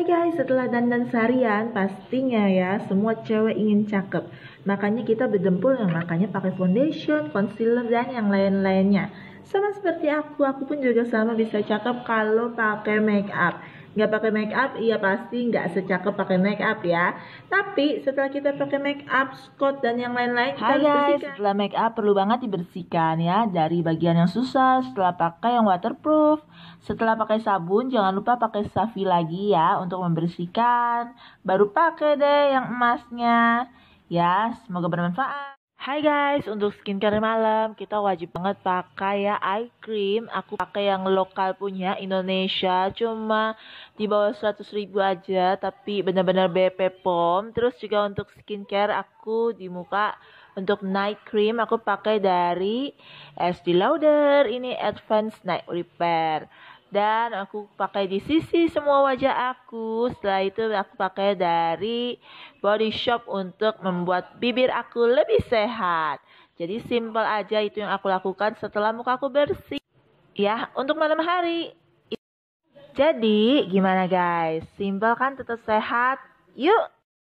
Hai guys, setelah dandan seharian, pastinya ya semua cewek ingin cakep. Makanya kita berdempul yang makanya pakai foundation, concealer dan yang lain-lainnya. Sama seperti aku, aku pun juga sama bisa cakep kalau pakai make up nggak pakai make up iya pasti nggak secakep pakai make up ya tapi setelah kita pakai make up scott dan yang lain-lain kita Hai guys, bersihkan. setelah make up perlu banget dibersihkan ya dari bagian yang susah setelah pakai yang waterproof setelah pakai sabun jangan lupa pakai safi lagi ya untuk membersihkan baru pakai deh yang emasnya ya semoga bermanfaat Hai guys, untuk skincare malam kita wajib banget pakai ya eye cream. Aku pakai yang lokal punya Indonesia, cuma di bawah 100 ribu aja, tapi benar-benar BP POM. Terus juga untuk skincare aku di muka untuk night cream aku pakai dari Estee Lauder, ini Advanced Night Repair dan aku pakai di sisi semua wajah aku setelah itu aku pakai dari body shop untuk membuat bibir aku lebih sehat jadi simple aja itu yang aku lakukan setelah muka aku bersih ya untuk malam hari jadi gimana guys simple kan tetap sehat yuk